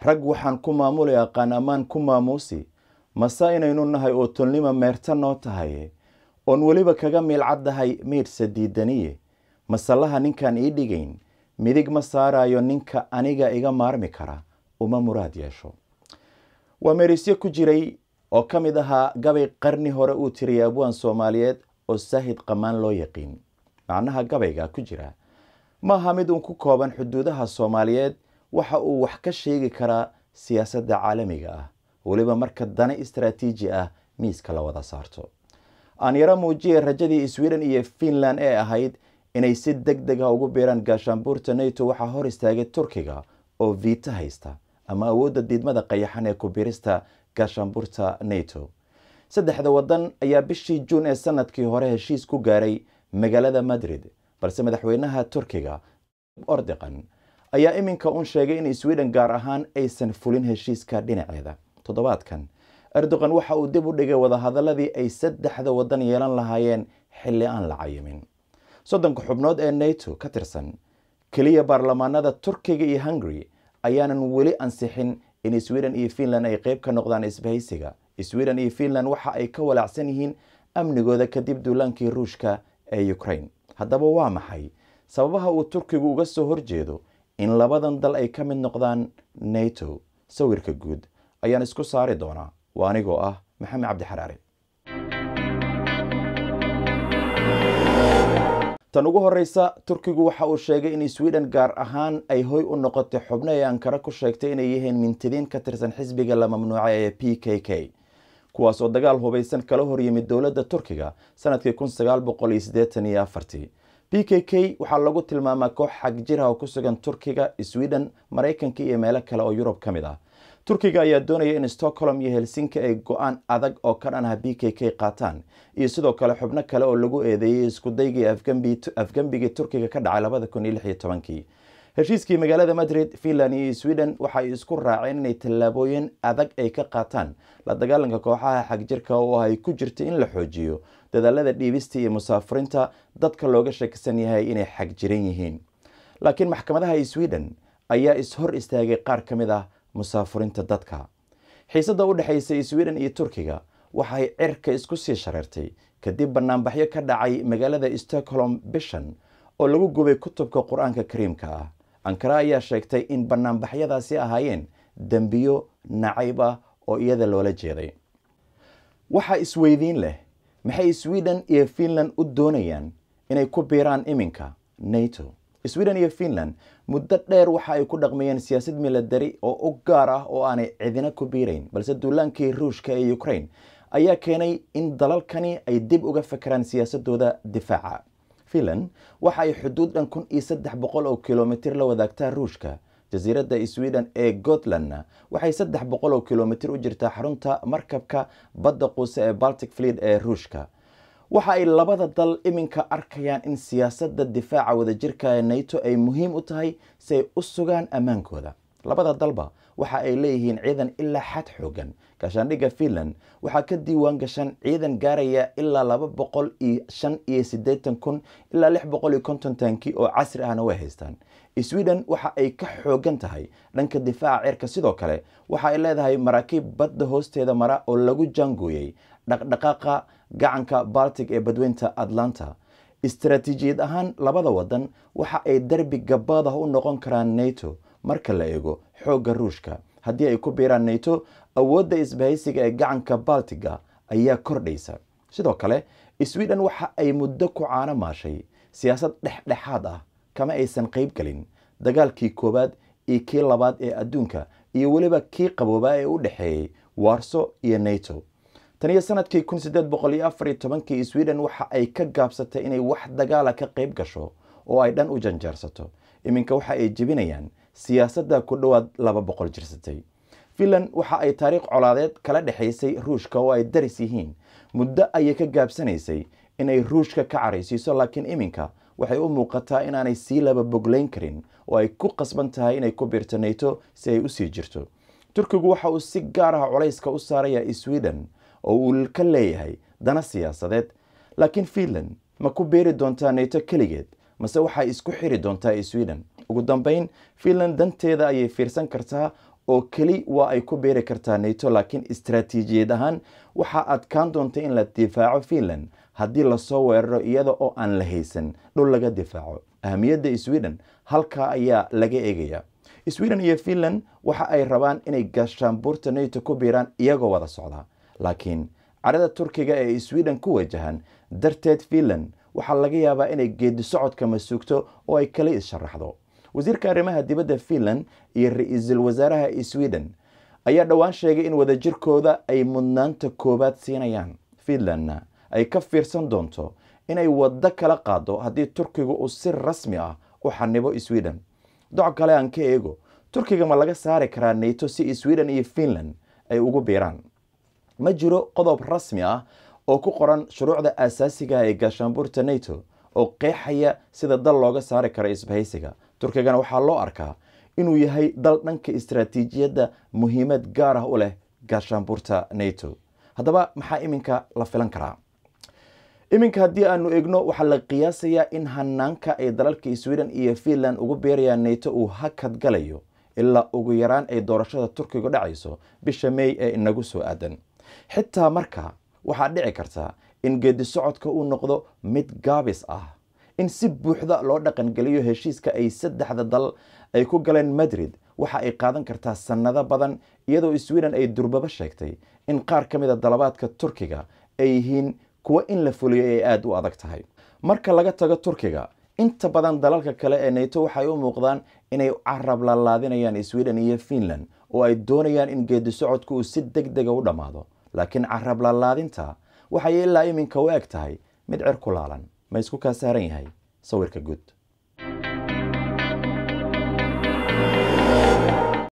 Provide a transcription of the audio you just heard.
rag waxaan ku maamulay aqaan ammaan ku maamuusi mase inaynu nahay oo tolnima meerta noo tahaye oon weliba kaga miilcaddahay meydhsa diidaniye masallaha ninkaan ii dhigayn midig ma saaraayo ninka aniga iga maarmi kara uma muraad yeesho waa meerisyo ku jiray oo ka mid ahaa gabay qarni hore uu tiriyay abwaan soomaaliyeed oo saahid qamaan loo yaqiin macnaha gabaygaa ku jira maaha mid uun ku kooban xuduudaha soomaaliyeed waxa uu wax ka sheegi karaa siyaasadda caalamiga ah weliba marka dana istraatiiji ah miiska la wada saarto aan yaro muujiyay rajadii swiden iyo finland ee ahayd inay si deg deg ah ugu biiraan gaashaanbuurta nato waxaa hor istaagay turkiga oo vita haysta ama awoodda diidmada qayaxan ee kubiirista gaashaanbuurta nato saddexda waddan ayaa bishii juun ee sanadkii hore heshiis ku gaaray magaalada madrid balse madaxweynaha turkiga ordiqan ayaa iminka uun sheegay in sweden gaar ahaan aysan fulin heshiiska dhinaceeda toddobaadkan erdogan waxa uu dib u dhigay wadahadaladii ay saddexda waddan yeelan lahaayeen xilli aan la cayimin soddonka xubnood ee nato ka tirsan keliya baarlamaanada turkiga iyo hungary ayaanan weli ansixin in sweden iyo finland ay qeyb ka noqdaan isbahaysiga sweden iyo finland waxa ay ka walaacsan yihiin amnigooda kadib duulaankii ruushka ee ukraine haddaba waa maxay sababaha uu turkigu uga soo horjeedo in labadan dal ay ka mid noqdaan nato sawirka guud ayaan isku saari doonaa waa anigoo ah maxamed cabdixaraare tan ugu horreysa turkigu waxa uu sheegay in sweden gaar ahaan ay hoy u noqotay xubno ee ankara ku sheegtay inay yihiin mintidiin ka tirsan xisbiga la mamnuucay ee p k k kuwaasoo dagaal hubaysan kala horyimid dowladda turkiga sanadkii kun sagaal boqol iyo siddeetan iyo afartii p k k waxaa lagu tilmaamaa koox xagjirah oo ku sugan turkiga sweden maraykanka iyo meelo kale oo yurub ka mid ah turkiga ayaa doonaya in stockholm iyo helsinki ay go-aan adag oo ka dhan ah b k k qaataan iyo sidoo kale xubno kale oo lagu eedeeyey iskudaygii afgembigii turkiga ka dhacay labada kun iyo lix iyo tobankii heshiiskii magaalada madrid finland iyo sweden waxa ay isku raaceen inay tallaabooyin adag ay ka qaataan la dagaalanka kooxaha xagjirka oo ay ku jirtay in la xoojiyo dadaalada dhiibista iyo musaafurinta dadka looga shakisan yahay inay xagjiran yihiin laakiin maxkamadaha sweden ayaa is-hor istaagay qaar ka mid ah musaafurinta dadka xiisadda u dhexaysa sweden iyo turkiga waxay cirka isku sii shareertay kadib bannaanbaxyo ka dhacay magaalada stockholm bishan oo lagu gubay kutubka qur-aanka kariimka ah ankara ayaa sheegtay in banaanbaxyadaasi ahaayeen dembiyo nacayb ah oo iyada loola jeeday waxaa isweydiin leh maxay sweden iyo finland u doonayaan inay ku biiraan iminka nato sweden iyo finland muddo dheer waxa ay ku dhaqmayeen siyaasad milatari oo u gaar ah oo aanay cidina ku biirayn balse duulaankii ruushka ee ukraine ayaa keenay in dalalkani ay dib uga fakaraan siyaasadooda difaaca filan waxa ay xuduud dhan kun iyo saddex boqol oo kilomitir la wadaagtaa ruushka jasiiradda sweden ee gotlandna waxay saddex boqol oo kilomitir u jirtaa xarunta markabka badda quuse ee baltic fleet ee ruushka waxa ay labada dal iminka arkayaan in siyaasadda difaaca wadajirka ee nato ay muhiim u tahay si ay u sugaan ammaankooda labada dalba waxa ay leeyihiin ciidan ilaa xad xoogan gaashaandhigga finland waxaa ka diiwaan gashan ciidan gaaraya ilaa laba boqol iyo shan iyo siddeetan kun ilaa lix boqol iyo konton tanki oo casri ahna way haystaan sweden waxa ay ka xoogan tahay dhanka difaaca cirka sidoo kale waxa ay leedahay maraakiib badda hoosteeda mara oo lagu jaangooyey dhaqdhaqaaqa gacanka baltic ee badweynta atlanta istaraatiijiyad ahaan labada wadan waxa ay darbi gabaadah u noqon karaan nato marka la eego xoogga ruushka haddii ay ku biiraan nato awoodda isbahaysiga ee gacanka baltiga ayaa kordhaysa sidoo kale sweden waxa ay muddo ku caano maashay siyaasad dhexdhexaad ah kama aysan qayb gelin dagaalkii koowaad iyo kii labaad ee adduunka iyo weliba kii qaboobaa ee u dhexeeyey waarso iyo nato tan iyo sanadkii kun sideed waxa ay ka gaabsatay inay wax dagaala ah ka qayb gasho oo ay dhan u janjeersato iminka waxa ay jebinayaan siyaasadda ku dhowaad laba boqol jirsatay finland waxa ay taariikh colaadeed kala dhexaysay ruushka oo ay daris yihiin muddo ayay ka gaabsanaysay inay ruushka ka caraysiiso laakiin iminka waxay u muuqataa inaanay sii laba boglayn karin oo ay ku qasban tahay inay ku biirto nato si ay usii jirto turkigu waxa uu si gaar aha culayska u saaraya sweden oo uu ka leeyahay dana siyaasadeed laakiin finland ma ku biiri doontaa nato keligeed mase waxay isku xiri doontaa sweden ugu dambeyn finland danteeda ayay fiirsan kartaa oo keli waa ay ku beeri kartaa neto laakiin istaraatiijiyad ahaan waxaa adkaan doonta in la difaaco finland haddii lasoo weeraro iyada oo aan la haysan dhul laga difaaco ahamiyadda sweden halkaa ayaa laga eegayaa sweden iyo finland waxa ay rabaan inay gashaan buurta nato ku biiraan iyagoo wada socdaa laakiin cadhada turkiga ee sweden ku wajahan darteed finland waxaa laga yaabaa inay geedi socodka masuugto oo ay kala is sharaxdo wasiirka arrimaha dibadda finland iyo ra-iisul wasaaraha sweden ayaa dhowaan sheegay in wadajirkooda ay mudnaanta koowaad siinayaan finlandna ay ka fiirsan doonto inay waddo kala qaado haddii turkigu uu si rasmi ah u xanibo sweden doc kale aan ka eego turkiga ma laga saari karaa nato si sweden iyo finland ay ugu biiraan ma jiro qodob rasmi ah oo ku qoran shuruucda aasaasigaah ee gaashaanbuurta nato oo qeexaya sida dal looga saari karo isbahaysiga turkigana waxaa loo arkaa inuu yahay dal dhanka istaraatiijiyadda muhiimad gaar ah u leh gaashaanbuurta nato haddaba maxaa iminka la filan karaa iminka haddii aanu eegno waxaa la qiyaasayaa in hanaanka ay dalalka sweden iyo finland ugu beerayaan nato uu hakad galayo ilaa ugu yaraan ay doorashada turkigu dhacayso bisha mey ee inagu soo aadan xitaa marka waxaa dhici karta in geeddi socodka uu noqdo mid gaabis ah in si buuxda loo dhaqangeliyo heshiiska ay saddexda dal ay ku galeen madrid waxa ay qaadan kartaa sannado badan iyadoo sweden ay durbaba sheegtay in qaar ka mida ah dalabaadka turkiga ay yihiin kuwa in la fuliyo ay aada u adag tahay marka laga tago turkiga inta badan dalalka kale ee nato waxay u muuqdaan inay carab laalaadinayaan sweden iyo finland oo ay doonayaan in geedi socodka uu si deg dega ah u dhammaado laakiin carab laalaadinta waxay ilaa iminka u eg tahay mid cir ku laalan ma isku kaa saaran e yahay sawirka guud